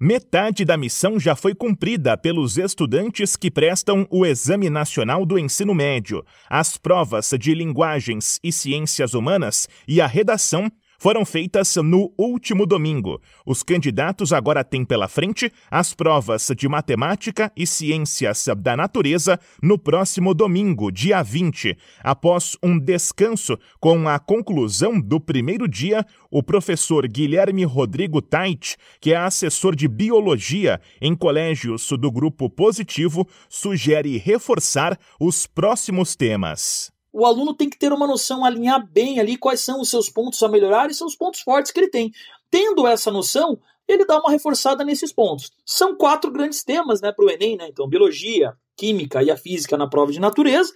Metade da missão já foi cumprida pelos estudantes que prestam o Exame Nacional do Ensino Médio, as provas de linguagens e ciências humanas e a redação foram feitas no último domingo. Os candidatos agora têm pela frente as provas de matemática e ciências da natureza no próximo domingo, dia 20. Após um descanso com a conclusão do primeiro dia, o professor Guilherme Rodrigo Tait, que é assessor de biologia em colégios do grupo positivo, sugere reforçar os próximos temas o aluno tem que ter uma noção, alinhar bem ali quais são os seus pontos a melhorar e seus pontos fortes que ele tem. Tendo essa noção, ele dá uma reforçada nesses pontos. São quatro grandes temas né, para o Enem, né? Então, biologia, química e a física na prova de natureza,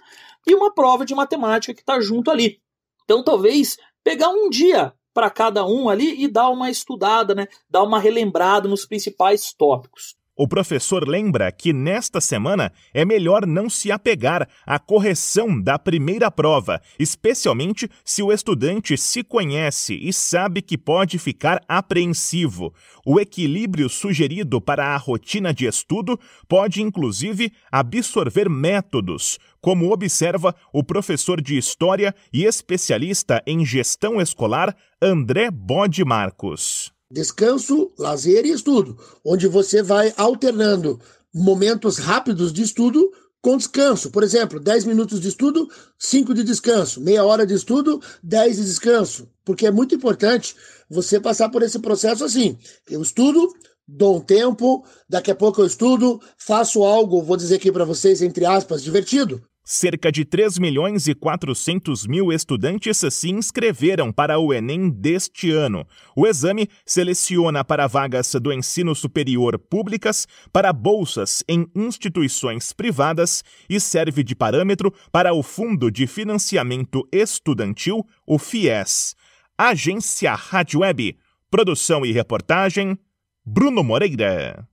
e uma prova de matemática que está junto ali. Então, talvez pegar um dia para cada um ali e dar uma estudada, né? Dar uma relembrada nos principais tópicos. O professor lembra que nesta semana é melhor não se apegar à correção da primeira prova, especialmente se o estudante se conhece e sabe que pode ficar apreensivo. O equilíbrio sugerido para a rotina de estudo pode, inclusive, absorver métodos, como observa o professor de História e especialista em gestão escolar André Bode Marcos descanso, lazer e estudo, onde você vai alternando momentos rápidos de estudo com descanso. Por exemplo, 10 minutos de estudo, 5 de descanso. Meia hora de estudo, 10 de descanso. Porque é muito importante você passar por esse processo assim. Eu estudo, dou um tempo, daqui a pouco eu estudo, faço algo, vou dizer aqui para vocês, entre aspas, divertido. Cerca de 3 milhões e 400 mil estudantes se inscreveram para o Enem deste ano. O exame seleciona para vagas do ensino superior públicas, para bolsas em instituições privadas e serve de parâmetro para o Fundo de Financiamento Estudantil, o FIES. Agência Rádio Web. Produção e reportagem: Bruno Moreira.